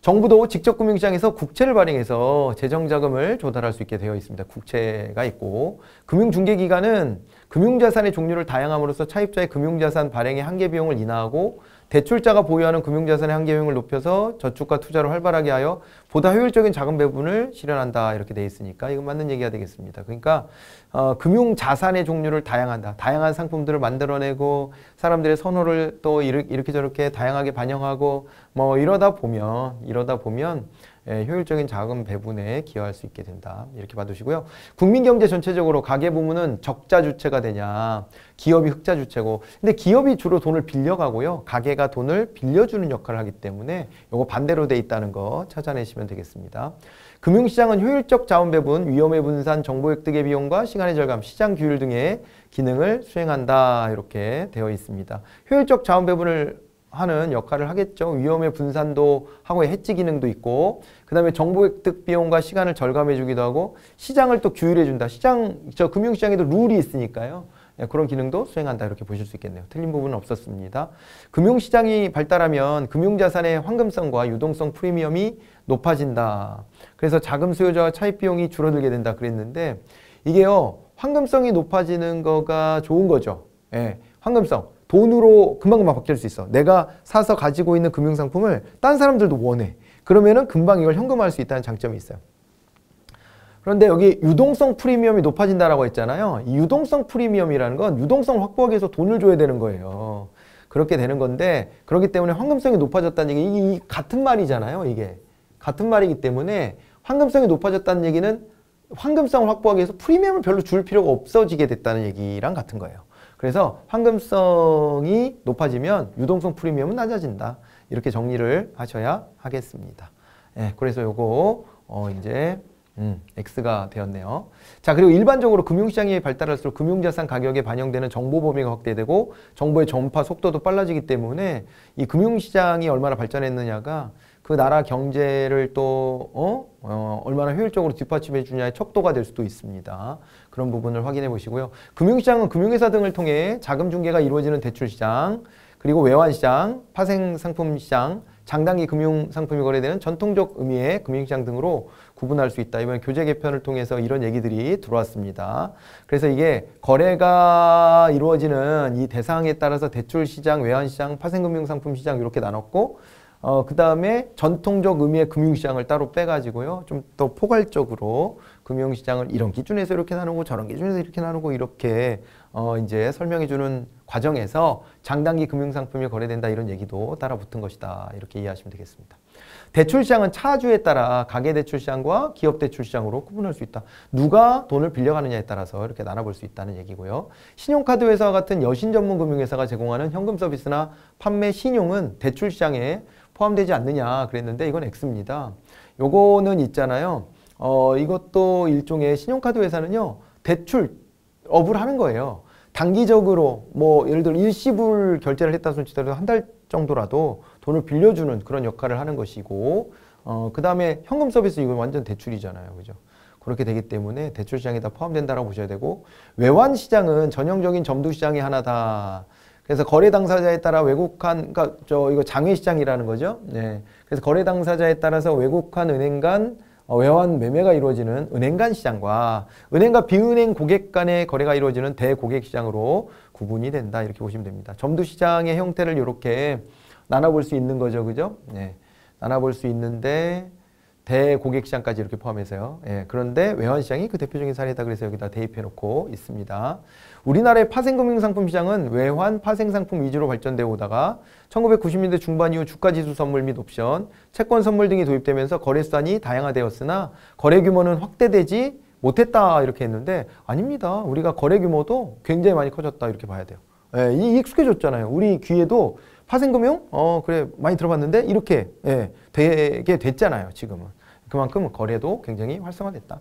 정부도 직접 금융시장에서 국채를 발행해서 재정자금을 조달할 수 있게 되어 있습니다. 국채가 있고 금융중개기관은 금융자산의 종류를 다양함으로써 차입자의 금융자산 발행의 한계 비용을 인하하고 대출자가 보유하는 금융자산의 한계효용을 높여서 저축과 투자를 활발하게 하여 보다 효율적인 자금 배분을 실현한다 이렇게 돼 있으니까 이건 맞는 얘기가 되겠습니다. 그러니까 어, 금융자산의 종류를 다양한다. 다양한 상품들을 만들어내고 사람들의 선호를 또 이렇게 저렇게 다양하게 반영하고 뭐 이러다 보면 이러다 보면 예, 효율적인 자금 배분에 기여할 수 있게 된다. 이렇게 봐두시고요. 국민 경제 전체적으로 가계 부문은 적자 주체가 되냐, 기업이 흑자 주체고, 근데 기업이 주로 돈을 빌려가고요, 가계가 돈을 빌려주는 역할을 하기 때문에 이거 반대로 돼 있다는 거 찾아내시면 되겠습니다. 금융시장은 효율적 자원 배분, 위험의 분산, 정보 획득의 비용과 시간의 절감, 시장 규율 등의 기능을 수행한다 이렇게 되어 있습니다. 효율적 자원 배분을 하는 역할을 하겠죠. 위험의 분산도 하고 해지 기능도 있고 그다음에 정보 획득 비용과 시간을 절감해 주기도 하고 시장을 또 규율해 준다. 시장 저 금융 시장에도 룰이 있으니까요. 예, 그런 기능도 수행한다 이렇게 보실 수 있겠네요. 틀린 부분은 없었습니다. 금융 시장이 발달하면 금융 자산의 황금성과 유동성 프리미엄이 높아진다. 그래서 자금 수요자와 차입 비용이 줄어들게 된다 그랬는데 이게요. 황금성이 높아지는 거가 좋은 거죠. 예. 황금성. 돈으로 금방금방 바뀔 수 있어. 내가 사서 가지고 있는 금융상품을 딴 사람들도 원해. 그러면은 금방 이걸 현금화할 수 있다는 장점이 있어요. 그런데 여기 유동성 프리미엄이 높아진다라고 했잖아요. 이 유동성 프리미엄이라는 건 유동성 확보하기 위해서 돈을 줘야 되는 거예요. 그렇게 되는 건데 그렇기 때문에 황금성이 높아졌다는 얘기 이 같은 말이잖아요. 이게 같은 말이기 때문에 황금성이 높아졌다는 얘기는 황금성을 확보하기 위해서 프리미엄을 별로 줄 필요가 없어지게 됐다는 얘기랑 같은 거예요. 그래서 황금성이 높아지면 유동성 프리미엄은 낮아진다. 이렇게 정리를 하셔야 하겠습니다. 예, 그래서 요거 어 이제 음, X가 되었네요. 자, 그리고 일반적으로 금융시장이 발달할수록 금융자산 가격에 반영되는 정보 범위가 확대되고 정보의 전파 속도도 빨라지기 때문에 이 금융시장이 얼마나 발전했느냐가 그 나라 경제를 또 어? 어, 얼마나 효율적으로 뒷받침해 주냐의 척도가 될 수도 있습니다. 그런 부분을 확인해 보시고요. 금융시장은 금융회사 등을 통해 자금 중개가 이루어지는 대출시장, 그리고 외환시장, 파생상품시장, 장단기 금융상품이 거래되는 전통적 의미의 금융시장 등으로 구분할 수 있다. 이번 교재 개편을 통해서 이런 얘기들이 들어왔습니다. 그래서 이게 거래가 이루어지는 이 대상에 따라서 대출시장, 외환시장, 파생금융상품시장 이렇게 나눴고 어, 그 다음에 전통적 의미의 금융시장을 따로 빼가지고요. 좀 더 포괄적으로 금융시장을 이런 기준에서 이렇게 나누고 저런 기준에서 이렇게 나누고 이렇게 어, 이제 설명해주는 과정에서 장단기 금융상품이 거래된다 이런 얘기도 따라붙은 것이다. 이렇게 이해하시면 되겠습니다. 대출시장은 차주에 따라 가계대출시장과 기업대출시장으로 구분할 수 있다. 누가 돈을 빌려가느냐에 따라서 이렇게 나눠볼 수 있다는 얘기고요. 신용카드 회사와 같은 여신전문금융회사가 제공하는 현금 서비스나 판매 신용은 대출시장에 포함되지 않느냐 그랬는데 이건 X입니다. 요거는 있잖아요. 어, 이것도 일종의 신용카드 회사는요. 대출 업을 하는 거예요. 단기적으로 뭐 예를 들어 일시불 결제를 했다 손치더라도 한달 정도라도 돈을 빌려주는 그런 역할을 하는 것이고 어, 그 다음에 현금 서비스 이건 완전 대출이잖아요. 그죠? 그렇게 되기 때문에 대출 시장에 다 포함된다라고 보셔야 되고 외환 시장은 전형적인 점두 시장의 하나다. 그래서 거래 당사자에 따라 외국한 그러니까 저 이거 장외 시장이라는 거죠. 네. 그래서 거래 당사자에 따라서 외국한 은행 간 어, 외환 매매가 이루어지는 은행 간 시장과 은행과 비은행 고객 간의 거래가 이루어지는 대고객 시장으로 구분이 된다 이렇게 보시면 됩니다. 점두 시장의 형태를 이렇게 나눠볼 수 있는 거죠, 그죠? 네. 나눠볼 수 있는데 대고객 시장까지 이렇게 포함해서요. 예, 그런데 외환 시장이 그 대표적인 사례다 그래서 여기다 대입해 놓고 있습니다. 우리나라의 파생금융상품 시장은 외환 파생상품 위주로 발전되어 오다가 1990년대 중반 이후 주가지수 선물 및 옵션, 채권 선물 등이 도입되면서 거래 수단이 다양화되었으나 거래 규모는 확대되지 못했다 이렇게 했는데 아닙니다. 우리가 거래 규모도 굉장히 많이 커졌다 이렇게 봐야 돼요. 예, 이 익숙해졌잖아요. 우리 귀에도 파생금융? 어 그래 많이 들어봤는데 이렇게 예, 되게 됐잖아요 지금은. 그만큼 거래도 굉장히 활성화됐다.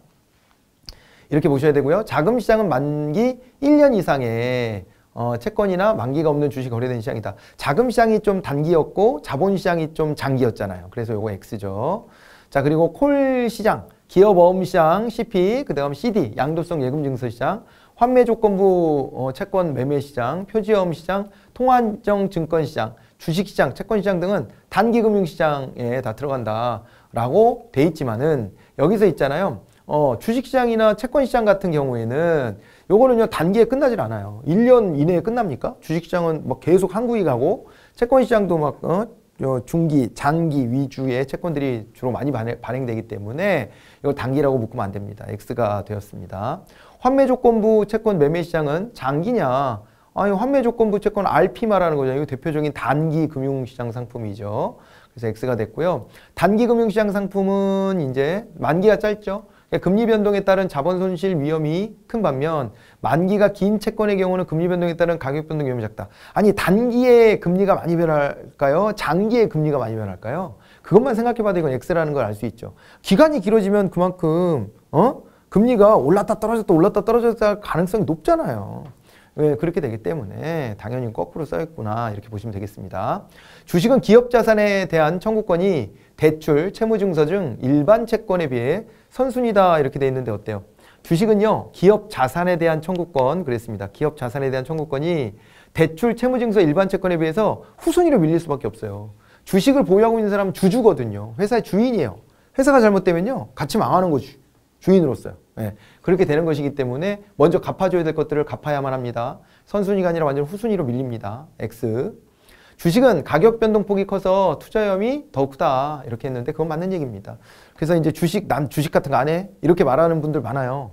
이렇게 보셔야 되고요. 자금 시장은 만기 1년 이상의 어, 채권이나 만기가 없는 주식 거래된 시장이다. 자금 시장이 좀 단기였고 자본 시장이 좀 장기였잖아요. 그래서 요거 X죠. 자 그리고 콜 시장, 기업어음 시장, CP, 그 다음 CD, 양도성 예금 증서 시장, 환매 조건부 어, 채권 매매 시장, 표지어음 시장, 통환정 증권 시장, 주식 시장, 채권 시장 등은 단기 금융 시장에 다 들어간다라고 돼 있지만은 여기서 있잖아요. 어, 주식시장이나 채권시장 같은 경우에는 요거는요 단기에 끝나질 않아요. 1년 이내에 끝납니까? 주식시장은 막 계속 한국이 가고 채권시장도 막 어, 중기, 장기 위주의 채권들이 주로 많이 발행, 되기 때문에 이거 단기라고 묶으면 안 됩니다. X가 되었습니다. 환매 조건부 채권 매매 시장은 장기냐? 아니 환매 조건부 채권 r p 말하는 거죠. 이거 대표적인 단기 금융시장 상품이죠. 그래서 X가 됐고요. 단기 금융시장 상품은 이제 만기가 짧죠. 그러니까 금리 변동에 따른 자본 손실 위험이 큰 반면 만기가 긴 채권의 경우는 금리 변동에 따른 가격 변동 위험이 작다. 아니 단기에 금리가 많이 변할까요? 장기에 금리가 많이 변할까요? 그것만 생각해봐도 이건 엑스라는 걸 알 수 있죠. 기간이 길어지면 그만큼 어 금리가 올랐다 떨어졌다 올랐다 떨어졌다 가능성이 높잖아요. 왜 예, 그렇게 되기 때문에 당연히 거꾸로 써있구나 이렇게 보시면 되겠습니다. 주식은 기업 자산에 대한 청구권이 대출, 채무증서 등 일반 채권에 비해 선순위다 이렇게 돼 있는데 어때요? 주식은요. 기업 자산에 대한 청구권 그랬습니다. 기업 자산에 대한 청구권이 대출 채무증서 일반 채권에 비해서 후순위로 밀릴 수밖에 없어요. 주식을 보유하고 있는 사람은 주주거든요. 회사의 주인이에요. 회사가 잘못되면요. 같이 망하는 거죠 주인으로서요. 네. 그렇게 되는 것이기 때문에 먼저 갚아줘야 될 것들을 갚아야만 합니다. 선순위가 아니라 완전 후순위로 밀립니다. X. 주식은 가격 변동폭이 커서 투자염이 더 크다 이렇게 했는데 그건 맞는 얘기입니다. 그래서 이제 주식 난 주식 같은 거 안 해 이렇게 말하는 분들 많아요.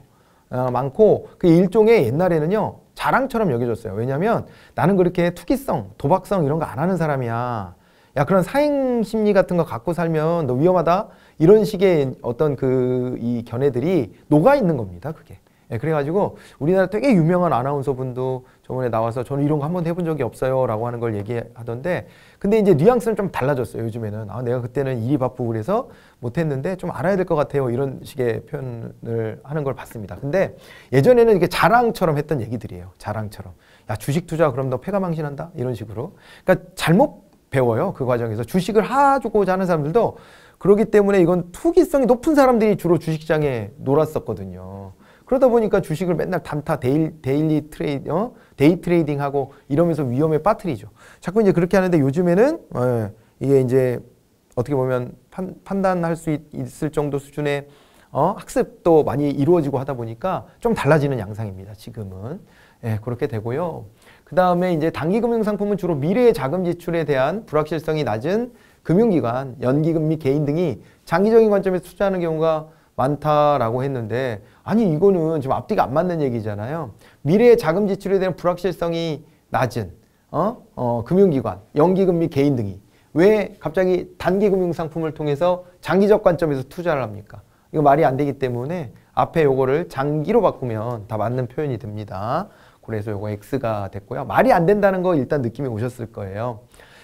어, 많고 그 일종의 옛날에는요 자랑처럼 여겨졌어요. 왜냐하면 나는 그렇게 투기성, 도박성 이런 거 안 하는 사람이야. 야 그런 사행 심리 같은 거 갖고 살면 너 위험하다 이런 식의 어떤 그 이 견해들이 녹아 있는 겁니다. 그게. 예, 그래가지고 우리나라 되게 유명한 아나운서분도 저번에 나와서 저는 이런 거 한 번 해본 적이 없어요 라고 하는 걸 얘기하던데 근데 이제 뉘앙스는 좀 달라졌어요 요즘에는 아 내가 그때는 일이 바쁘고 그래서 못했는데 좀 알아야 될 것 같아요 이런 식의 표현을 하는 걸 봤습니다 근데 예전에는 이게 자랑처럼 했던 얘기들이에요 자랑처럼 야 주식 투자 그럼 너 패가망신한다 이런 식으로 그러니까 잘못 배워요 그 과정에서 주식을 하고자 하는 사람들도 그러기 때문에 이건 투기성이 높은 사람들이 주로 주식장에 놀았었거든요. 그러다 보니까 주식을 맨날 단타 데일, 데일리 트레이드, 어? 데이 트레이딩 하고 이러면서 위험에 빠뜨리죠. 자꾸 이제 그렇게 하는데 요즘에는 예, 이게 이제 어떻게 보면 판, 단할수 있을 정도 수준의 어? 학습도 많이 이루어지고 하다 보니까 좀 달라지는 양상입니다. 지금은 예, 그렇게 되고요. 그 다음에 이제 단기 금융 상품은 주로 미래의 자금 지출에 대한 불확실성이 낮은 금융기관, 연기금 및 개인 등이 장기적인 관점에서 투자하는 경우가 많다라고 했는데 아니 이거는 지금 앞뒤가 안 맞는 얘기잖아요. 미래의 자금 지출에 대한 불확실성이 낮은 어? 어 금융기관, 연기금리 개인 등이 왜 갑자기 단기 금융 상품을 통해서 장기적 관점에서 투자를 합니까? 이거 말이 안 되기 때문에 앞에 요거를 장기로 바꾸면 다 맞는 표현이 됩니다. 그래서 요거 X가 됐고요. 말이 안 된다는 거 일단 느낌이 오셨을 거예요.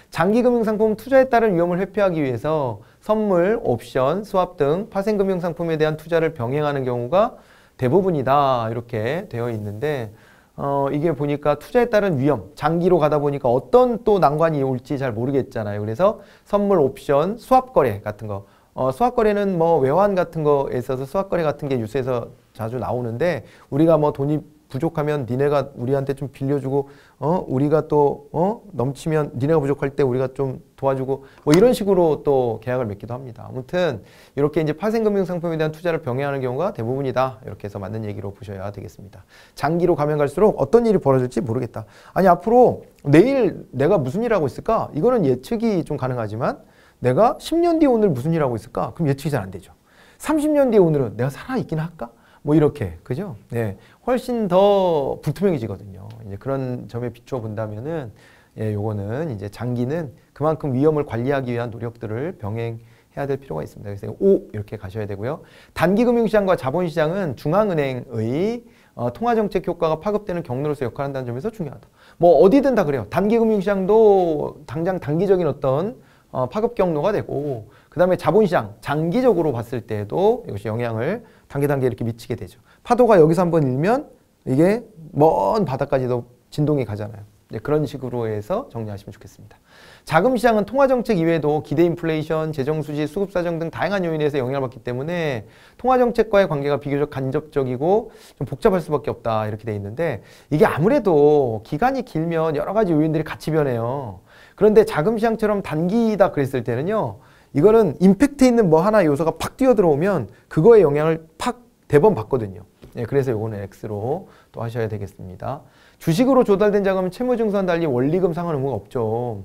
장기금융상품 투자에 따른 위험을 회피하기 위해서 선물, 옵션, 수합 등 파생금융상품에 대한 투자를 병행하는 경우가 대부분이다 이렇게 되어 있는데 어, 이게 보니까 투자에 따른 위험, 장기로 가다 보니까 어떤 또 난관이 올지 잘 모르겠잖아요. 그래서 선물 옵션, 수합 거래 같은 거. 어, 수합 거래는 뭐 외환 같은 거에 있어서 수합 거래 같은 게 뉴스에서 자주 나오는데 우리가 뭐 돈이 부족하면 니네가 우리한테 좀 빌려주고 어 우리가 또 어 넘치면 니네가 부족할 때 우리가 좀 도와주고 뭐 이런 식으로 또 계약을 맺기도 합니다. 아무튼 이렇게 이제 파생금융 상품에 대한 투자를 병행하는 경우가 대부분이다. 이렇게 해서 맞는 얘기로 보셔야 되겠습니다. 장기로 가면 갈수록 어떤 일이 벌어질지 모르겠다. 아니 앞으로 내일 내가 무슨 일 하고 있을까? 이거는 예측이 좀 가능하지만 내가 10년 뒤에 오늘 무슨 일 하고 있을까? 그럼 예측이 잘 안 되죠. 30년 뒤에 오늘은 내가 살아있긴 할까? 뭐 이렇게 그죠? 예, 훨씬 더 불투명해지거든요. 이제 그런 점에 비추어 본다면은 예, 요거는 이제 장기는 그만큼 위험을 관리하기 위한 노력들을 병행. 해야 될 필요가 있습니다. 그래서 오 이렇게 가셔야 되고요. 단기 금융시장과 자본시장은 중앙은행의 어, 통화정책 효과가 파급되는 경로로서 역할한다는 점에서 중요하다. 뭐 어디든 다 그래요. 단기 금융시장도 당장 단기적인 어떤 어, 파급 경로가 되고 그 다음에 자본시장 장기적으로 봤을 때에도 이것이 영향을 단계 단계 이렇게 미치게 되죠. 파도가 여기서 한번 일면 이게 먼 바다까지도 진동이 가잖아요. 그런 식으로 해서 정리하시면 좋겠습니다. 자금 시장은 통화 정책 이외에도 기대 인플레이션, 재정 수지, 수급 사정 등 다양한 요인에서 영향을 받기 때문에 통화 정책과의 관계가 비교적 간접적이고 좀 복잡할 수밖에 없다 이렇게 돼 있는데 이게 아무래도 기간이 길면 여러 가지 요인들이 같이 변해요. 그런데 자금 시장처럼 단기다 그랬을 때는요. 이거는 임팩트 있는 뭐 하나 요소가 팍 뛰어들어오면 그거의 영향을 팍 대번 받거든요. 예, 그래서 요거는 X로 또 하셔야 되겠습니다. 주식으로 조달된 자금은 채무증서 달리 원리금 상환 의무가 없죠.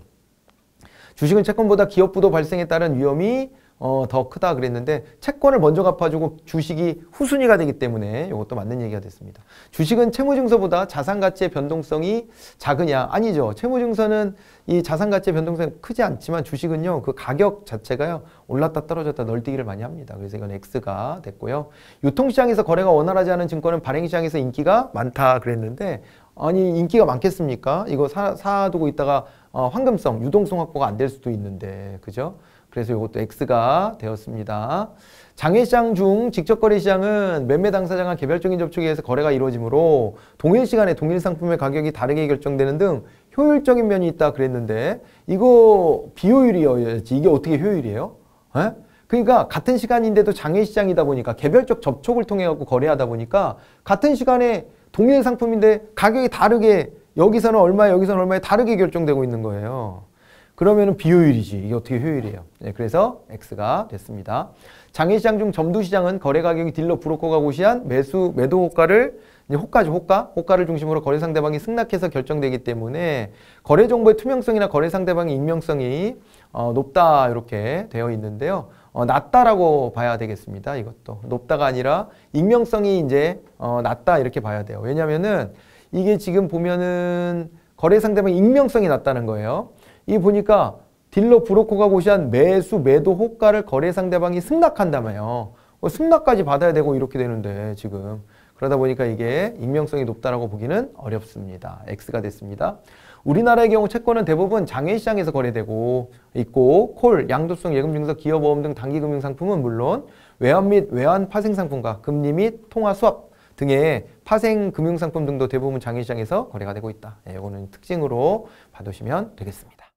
주식은 채권보다 기업부도 발생에 따른 위험이 어, 더 크다 그랬는데 채권을 먼저 갚아주고 주식이 후순위가 되기 때문에 이것도 맞는 얘기가 됐습니다. 주식은 채무증서보다 자산가치의 변동성이 작으냐? 아니죠. 채무증서는 이 자산가치의 변동성이 크지 않지만 주식은요. 그 가격 자체가요. 올랐다 떨어졌다 널뛰기를 많이 합니다. 그래서 이건 X가 됐고요. 유통시장에서 거래가 원활하지 않은 증권은 발행시장에서 인기가 많다 그랬는데 아니 인기가 많겠습니까? 이거 사, 사두고 있다가 어, 황금성, 유동성 확보가 안 될 수도 있는데 그죠? 그래서 이것도 X가 되었습니다. 장외시장 중 직접거래 시장은 매매 당사자가 개별적인 접촉에 의해서 거래가 이루어지므로 동일 시간에 동일 상품의 가격이 다르게 결정되는 등 효율적인 면이 있다 그랬는데 이거 비효율이어야지 이게 어떻게 효율이에요? 에? 예? 그러니까 같은 시간인데도 장외시장이다 보니까 개별적 접촉을 통해 갖고 거래하다 보니까 같은 시간에 동일 상품인데 가격이 다르게 여기서는 얼마에 여기서는 얼마에 다르게 결정되고 있는 거예요. 그러면 비효율이지. 이게 어떻게 효율이에요. 네, 그래서 X가 됐습니다. 장애시장중 점두시장은 거래 가격이 딜러 브로커가 고시한 매수 매도 호가를 호가죠 호가 호가를 중심으로 거래 상대방이 승낙해서 결정되기 때문에 거래 정보의 투명성이나 거래 상대방의 익명성이 어, 높다 이렇게 되어 있는데요 어, 낮다라고 봐야 되겠습니다 이것도 높다가 아니라 익명성이 이제 어, 낮다 이렇게 봐야 돼요 왜냐면은 이게 지금 보면은 거래 상대방 의 익명성이 낮다는 거예요 이 보니까 딜러 브로커가 고시한 매수 매도 호가를 거래 상대방이 승낙한다며요. 어, 승낙까지 받아야 되고 이렇게 되는데 지금 그러다 보니까 이게 익명성이 높다라고 보기는 어렵습니다. X가 됐습니다. 우리나라의 경우 채권은 대부분 장외시장에서 거래되고 있고 콜, 양도성, 예금증서, 기업보험 등 단기금융 상품은 물론 외환 및 외환 파생 상품과 금리 및 통화 수업 등의 파생 금융 상품 등도 대부분 장외시장에서 거래가 되고 있다. 예, 이거는 특징으로 봐두시면 되겠습니다.